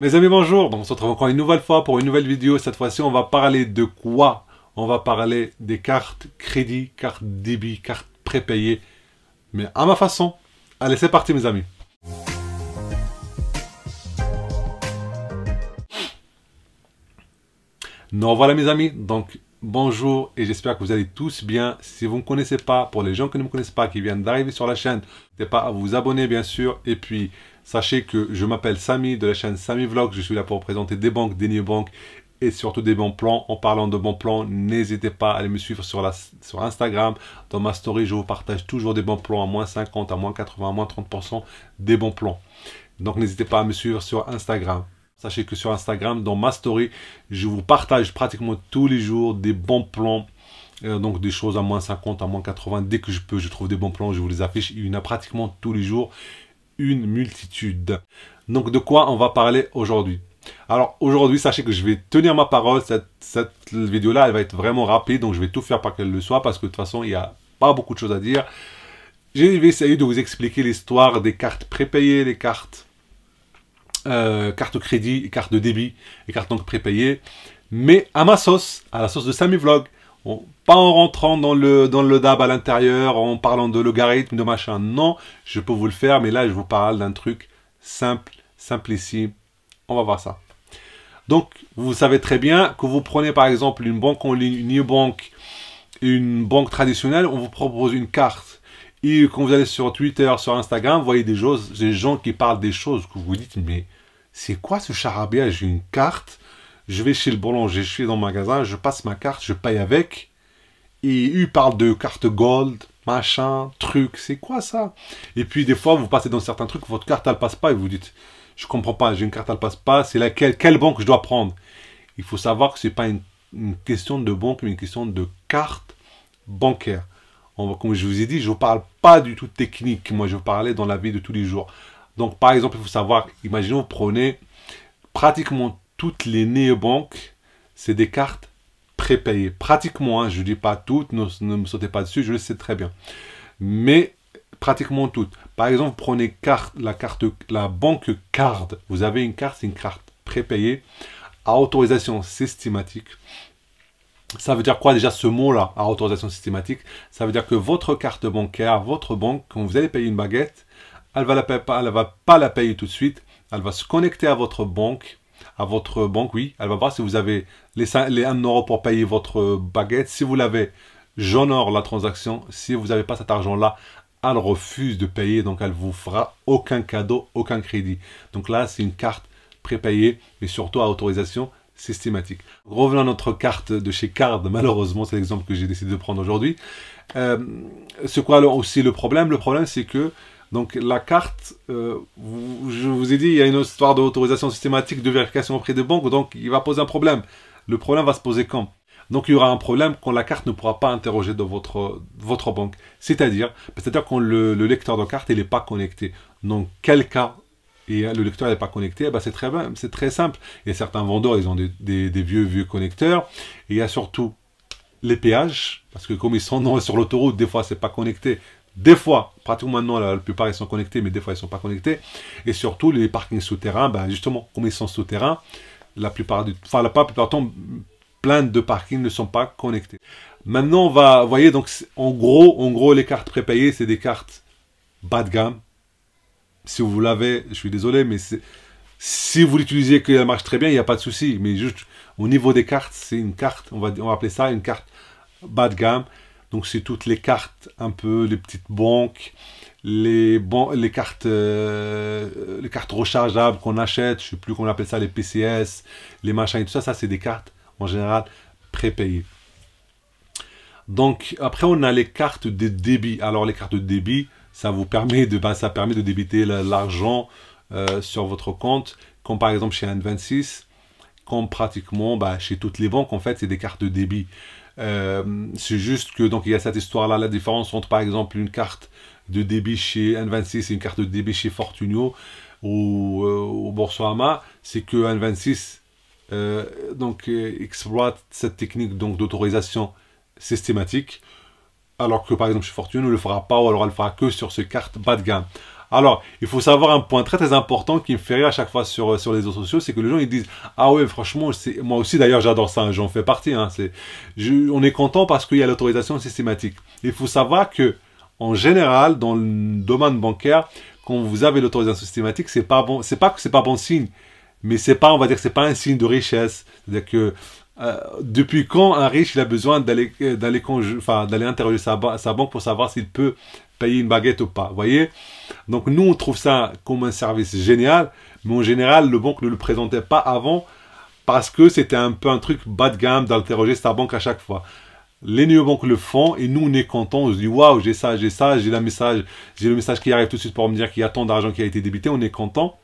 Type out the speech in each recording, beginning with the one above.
Mes amis, bonjour. On se retrouve encore une nouvelle fois pour une nouvelle vidéo. Cette fois-ci, on va parler de quoi On va parler des cartes crédit, cartes débit, cartes prépayées, mais à ma façon. Allez, c'est parti, mes amis. Non, voilà, mes amis. Donc, bonjour et j'espère que vous allez tous bien. Si vous ne me connaissez pas, pour les gens qui ne me connaissent pas, qui viennent d'arriver sur la chaîne, n'hésitez pas à vous abonner bien sûr. Et puis, sachez que je m'appelle Samy de la chaîne Samy Vlog. Je suis là pour présenter des banques, des new banques et surtout des bons plans. En parlant de bons plans, n'hésitez pas à aller me suivre sur, sur Instagram. Dans ma story, je vous partage toujours des bons plans à moins 50, à moins 80, à moins 30% des bons plans. Donc n'hésitez pas à me suivre sur Instagram. Sachez que sur Instagram, dans ma story, je vous partage pratiquement tous les jours des bons plans. Euh, donc des choses à moins 50, à moins 80. Dès que je peux, je trouve des bons plans, je vous les affiche. Il y en a pratiquement tous les jours une multitude. Donc de quoi on va parler aujourd'hui alors aujourd'hui, sachez que je vais tenir ma parole. Cette, vidéo-là, elle va être vraiment rapide, donc je vais tout faire pour qu'elle le soit, parce que de toute façon, il n'y a pas beaucoup de choses à dire. J'ai vais essayer de vous expliquer l'histoire des cartes prépayées, les cartes euh, carte crédit, carte de débit carte donc prépayée, mais à ma sauce, à la sauce de Sammy Vlog. pas en rentrant dans le, dans le DAB à l'intérieur, en parlant de logarithme, de machin. Non, je peux vous le faire, mais là, je vous parle d'un truc simple, ici, On va voir ça. Donc, vous savez très bien que vous prenez par exemple une banque en ligne, une e une banque traditionnelle, on vous propose une carte et quand vous allez sur Twitter, sur Instagram, vous voyez des choses, gens qui parlent des choses que vous vous dites, mais c'est quoi ce charabia J'ai une carte, je vais chez le boulanger, je suis dans le magasin, je passe ma carte, je paye avec. Et ils parlent de carte gold, machin, truc, c'est quoi ça Et puis des fois, vous passez dans certains trucs, votre carte, elle passe pas et vous, dites, je comprends pas, j'ai une carte, elle passe pas, c'est laquelle, quelle banque je dois prendre Il faut savoir que ce n'est pas une question de banque, mais une question de carte bancaire comme je vous ai dit, je ne vous parle pas du tout technique. Moi, je parlais dans la vie de tous les jours. Donc, par exemple, il faut savoir, imaginons, prenez pratiquement toutes les néobanques, c'est des cartes prépayées. Pratiquement, hein, je ne dis pas toutes, ne, me sautez pas dessus, je le sais très bien. Mais pratiquement toutes. Par exemple, prenez carte, la, carte, la banque card. Vous avez une carte, c'est une carte prépayée à autorisation systématique. Ça veut dire quoi déjà ce mot-là, à autorisation systématique Ça veut dire que votre carte bancaire, votre banque, quand vous allez payer une baguette, elle ne va, va, pas la payer tout de suite, elle va se connecter à votre banque, à votre banque, oui, elle va voir si vous avez les, 1 euro pour payer votre baguette. Si vous l'avez, j'honore la transaction. Si vous n'avez pas cet argent-là, elle refuse de payer, donc elle vous fera aucun cadeau, aucun crédit. Donc là, c'est une carte prépayée, mais surtout à autorisation systématique. Revenons à notre carte de chez Card, malheureusement, c'est l'exemple que j'ai décidé de prendre aujourd'hui. Euh, c'est quoi alors aussi le problème Le problème, c'est que donc la carte, euh, je vous ai dit, il y a une histoire d'autorisation systématique de vérification auprès des banques, donc il va poser un problème. Le problème va se poser quand donc il y aura un problème quand la carte ne pourra pas interroger dans votre, votre banque. C'est-à-dire, c'est-à-dire quand le, le, lecteur de carte n'est pas connecté. Donc quel cas et hein, le lecteur n'est pas connecté, eh ben, c'est très, très simple. Et certains vendeurs, ils ont des, vieux, vieux connecteurs. Et il y a surtout les péages, parce que comme ils sont sur l'autoroute, des fois, c'est pas connecté. Des fois, pratiquement maintenant, la plupart, ils sont connectés, mais des fois, ils sont pas connectés. Et surtout, les parkings souterrains, ben justement, comme ils sont souterrains, la plupart du, enfin, la plupart du temps, plein de parkings ne sont pas connectés. Maintenant, on va, vous voyez, donc, en gros, en gros, les cartes prépayées, c'est des cartes bas de gamme, si vous l'avez, je suis désolé, mais si vous l'utilisez qu'elle marche très bien, il n'y a pas de souci. Mais juste au niveau des cartes, c'est une carte, on va, on appeler ça une carte bas de gamme. Donc c'est toutes les cartes, un peu les petites banques, les, cartes, euh, les cartes rechargeables qu'on achète, je ne sais plus qu'on appelle ça les PCS, les machins et tout ça, ça c'est des cartes en général prépayées. Donc après on a les cartes de débit. Alors les cartes de débit, ça vous permet de, bah, ça permet de débiter l'argent euh, sur votre compte, comme par exemple chez N26, comme pratiquement bah, chez toutes les banques, en fait, c'est des cartes de débit. Euh, c'est juste que donc il y a cette histoire-là, la différence entre par exemple une carte de débit chez N26 et une carte de débit chez Fortunio ou au euh, Boursorama, c'est que N26 donc exploite cette technique donc d'autorisation systématique alors que par exemple chez Fortune, on ne le fera pas ou alors elle le fera que sur ce carte bas de gamme. Alors, il faut savoir un point très très important qui me fait rire à chaque fois sur, sur les réseaux sociaux, c'est que les gens ils disent Ah ouais, franchement, moi aussi d'ailleurs j'adore ça, hein, j'en fais partie. Hein, on est content parce qu'il y a l'autorisation systématique. Il faut savoir que, en général, dans le domaine bancaire, quand vous avez l'autorisation systématique, c'est pas bon, c'est pas que c'est pas bon signe mais c'est pas, on va dire, c'est pas un signe de richesse. cest à que euh, depuis quand un riche il a besoin d'aller euh, d'aller enfin, interroger sa, banque pour savoir s'il peut payer une baguette ou pas, voyez Donc nous on trouve ça comme un service génial, mais en général le banque ne le présentait pas avant parce que c'était un peu un truc bas de gamme d'interroger sa banque à chaque fois. Les banques le font et nous on est contents, on se dit waouh j'ai ça, j'ai ça, j'ai le message, j'ai le message qui arrive tout de suite pour me dire qu'il y a tant d'argent qui a été débité, on est content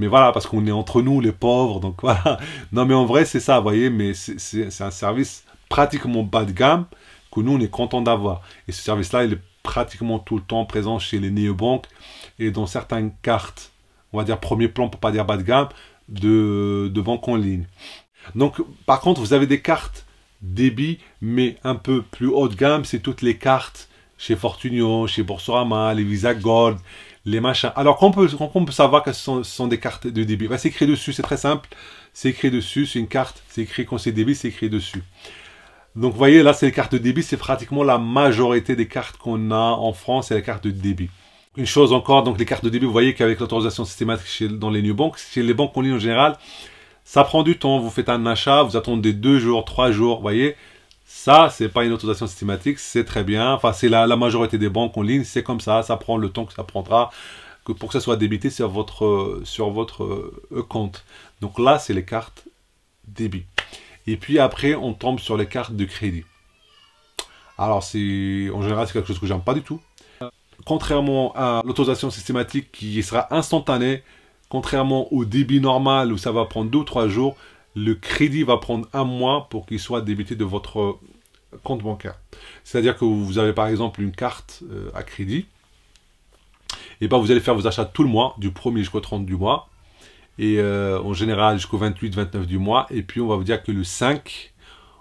mais voilà, parce qu'on est entre nous, les pauvres, donc voilà. Non, mais en vrai, c'est ça, vous voyez, mais c'est un service pratiquement bas de gamme que nous, on est content d'avoir. Et ce service-là, il est pratiquement tout le temps présent chez les néo-banques et dans certaines cartes, on va dire premier plan pour pas dire bas de gamme, de, de banque en ligne. Donc, par contre, vous avez des cartes débit, mais un peu plus haut de gamme, c'est toutes les cartes chez Fortunio, chez Boursorama, les Visa Gold, les machins. Alors qu'on peut, peut savoir que ce sont, des cartes de débit bah, C'est écrit dessus, c'est très simple. C'est écrit dessus, c'est une carte, c'est écrit quand c'est débit, c'est écrit dessus. Donc vous voyez, là c'est les cartes de débit, c'est pratiquement la majorité des cartes qu'on a en France, c'est les cartes de débit. Une chose encore, donc les cartes de débit, vous voyez qu'avec l'autorisation systématique dans les new banques' chez les banques en ligne en général, ça prend du temps, vous faites un achat, vous attendez deux jours, trois jours, vous voyez, ça, c'est pas une autorisation systématique, c'est très bien. Enfin, c'est la, majorité des banques en ligne, c'est comme ça, ça prend le temps que ça prendra que pour que ça soit débité sur votre, sur votre euh, compte. Donc là, c'est les cartes débit. Et puis après, on tombe sur les cartes de crédit. Alors, en général, c'est quelque chose que j'aime pas du tout. Contrairement à l'autorisation systématique qui sera instantanée, contrairement au débit normal où ça va prendre 2 ou 3 jours, le crédit va prendre un mois pour qu'il soit débité de votre compte bancaire. C'est-à-dire que vous avez par exemple une carte euh, à crédit, et eh ben vous allez faire vos achats tout le mois, du 1er jusqu'au 30 du mois, et euh, en général jusqu'au 28-29 du mois, et puis on va vous dire que le 5,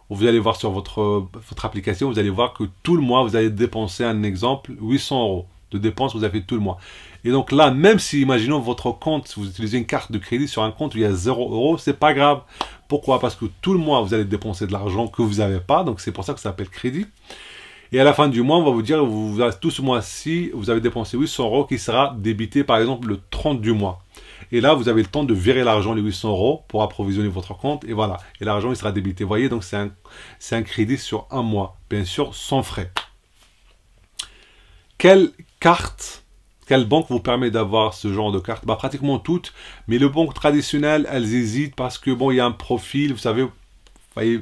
vous allez voir sur votre, votre application, vous allez voir que tout le mois, vous allez dépenser un exemple 800 euros de dépenses, vous avez fait tout le mois. Et donc là, même si, imaginons votre compte, vous utilisez une carte de crédit sur un compte où il y a 0 euros, c'est pas grave. Pourquoi Parce que tout le mois, vous allez dépenser de l'argent que vous n'avez pas. Donc c'est pour ça que ça s'appelle crédit. Et à la fin du mois, on va vous dire, vous, tout ce mois-ci, vous avez dépensé 800 euros qui sera débité, par exemple, le 30 du mois. Et là, vous avez le temps de virer l'argent, les 800 euros, pour approvisionner votre compte. Et voilà. Et l'argent, il sera débité. Vous voyez, donc c'est un, un crédit sur un mois. Bien sûr, sans frais. Quelle carte quelle banque vous permet d'avoir ce genre de carte bah, Pratiquement toutes, mais les banques traditionnelles, elles hésitent parce que bon, il y a un profil, vous savez, vous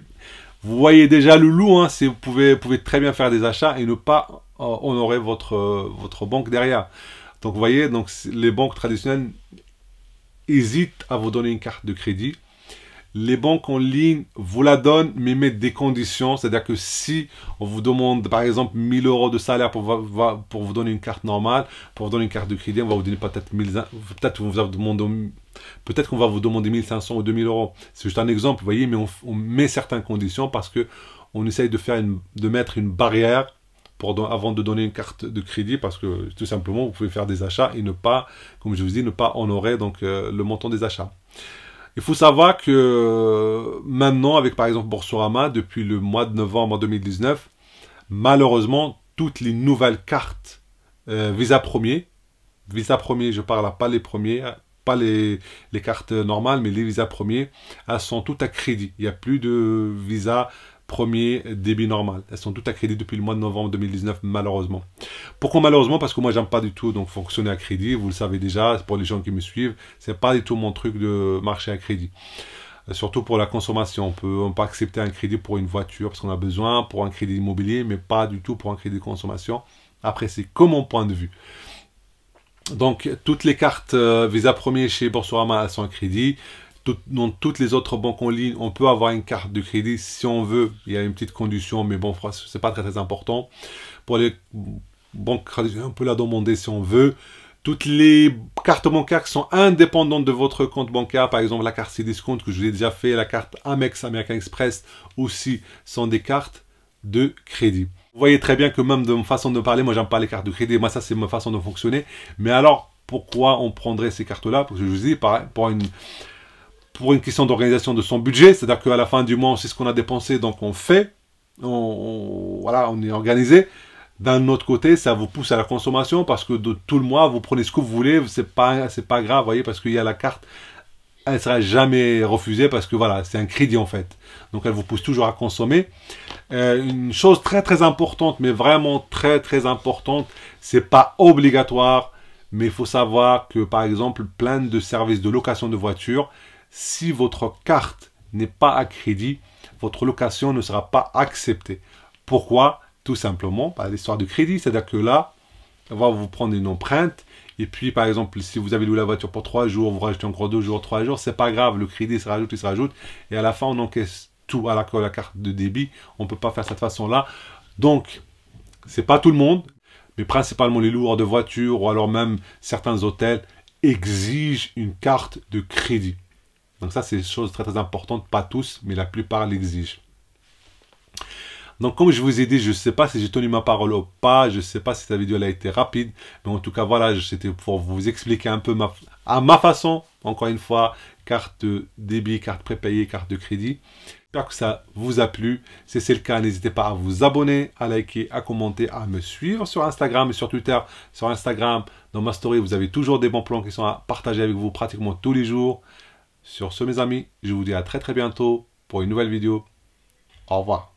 voyez, déjà le loup, hein, vous, pouvez, pouvez très bien faire des achats et ne pas euh, honorer votre, euh, votre banque derrière. Donc vous voyez, donc, les banques traditionnelles hésitent à vous donner une carte de crédit les banques en ligne vous la donnent, mais mettent des conditions. C'est-à-dire que si on vous demande, par exemple, 1000 euros de salaire pour, vous donner une carte normale, pour vous donner une carte de crédit, on va vous donner peut-être 1000, peut-être qu'on va vous demander, peut-être qu'on va vous demander 1500 ou 2000 euros. C'est juste un exemple, vous voyez, mais on, met certaines conditions parce qu'on on essaye de faire une, de mettre une barrière avant de donner une carte de crédit parce que tout simplement vous pouvez faire des achats et ne pas, comme je vous dis, ne pas honorer donc euh, le montant des achats. Il faut savoir que euh, maintenant, avec par exemple Boursorama, depuis le mois de novembre 2019, malheureusement, toutes les nouvelles cartes euh, Visa Premier, Visa Premier, je parle pas les premiers, pas les, cartes normales, mais les Visa Premier, elles sont toutes à crédit. Il n'y a plus de Visa premier débit normal. Elles sont toutes à crédit depuis le mois de novembre 2019, malheureusement. Pourquoi malheureusement Parce que moi, j'aime pas du tout donc fonctionner à crédit. Vous le savez déjà, pour les gens qui me suivent, c'est pas du tout mon truc de marcher à crédit. Euh, surtout pour la consommation, on peut, pas accepter un crédit pour une voiture parce qu'on a besoin, pour un crédit immobilier, mais pas du tout pour un crédit de consommation. Après, c'est comme mon point de vue. Donc, toutes les cartes euh, Visa Premier chez Boursorama sont à crédit dans toutes les autres banques en ligne, on peut avoir une carte de crédit si on veut. Il y a une petite condition, mais bon, n'est pas très, très important. Pour les banques traditionnelles, on peut la demander si on veut. Toutes les cartes bancaires qui sont indépendantes de votre compte bancaire, par exemple la carte Cdiscount que je vous ai déjà fait, la carte Amex, American Express aussi sont des cartes de crédit. Vous voyez très bien que même de ma façon de parler, moi j'aime pas les cartes de crédit, moi ça c'est ma façon de fonctionner. Mais alors pourquoi on prendrait ces cartes-là Parce que je vous dis, pareil, pour une pour une question d'organisation de son budget, c'est-à-dire qu'à la fin du mois, c'est ce qu'on a dépensé, donc on fait, on, voilà, on est organisé. D'un autre côté, ça vous pousse à la consommation parce que de tout le mois, vous prenez ce que vous voulez, c'est pas, c'est pas grave, voyez, parce qu'il y a la carte, elle sera jamais refusée parce que voilà, c'est un crédit en fait. Donc elle vous pousse toujours à consommer. Euh, une chose très très importante, mais vraiment très très importante, c'est pas obligatoire, mais il faut savoir que par exemple, plein de services de location de voitures, si votre carte n'est pas à crédit, votre location ne sera pas acceptée. Pourquoi Tout simplement par l'histoire du crédit. C'est-à-dire que là, on va vous prendre une empreinte. Et puis, par exemple, si vous avez loué la voiture pour trois jours, vous rajoutez encore deux jours, trois jours, c'est pas grave. Le crédit se rajoute, il se rajoute. Et à la fin, on encaisse tout à la, la carte de débit. On ne peut pas faire de cette façon-là. Donc, c'est pas tout le monde, mais principalement les loueurs de voitures ou alors même certains hôtels exigent une carte de crédit. Donc ça, c'est une chose très très importante. Pas tous, mais la plupart l'exigent. Donc comme je vous ai dit, je ne sais pas si j'ai tenu ma parole ou pas, je ne sais pas si cette vidéo a été rapide, mais en tout cas voilà, c'était pour vous expliquer un peu à ma façon, encore une fois, carte débit, carte prépayée, carte de crédit. J'espère que ça vous a plu. Si c'est le cas, n'hésitez pas à vous abonner, à liker, à commenter, à me suivre sur Instagram et sur Twitter. Sur Instagram, dans ma story, vous avez toujours des bons plans qui sont à partager avec vous pratiquement tous les jours. Sur ce, mes amis, je vous dis à très très bientôt pour une nouvelle vidéo. Au revoir.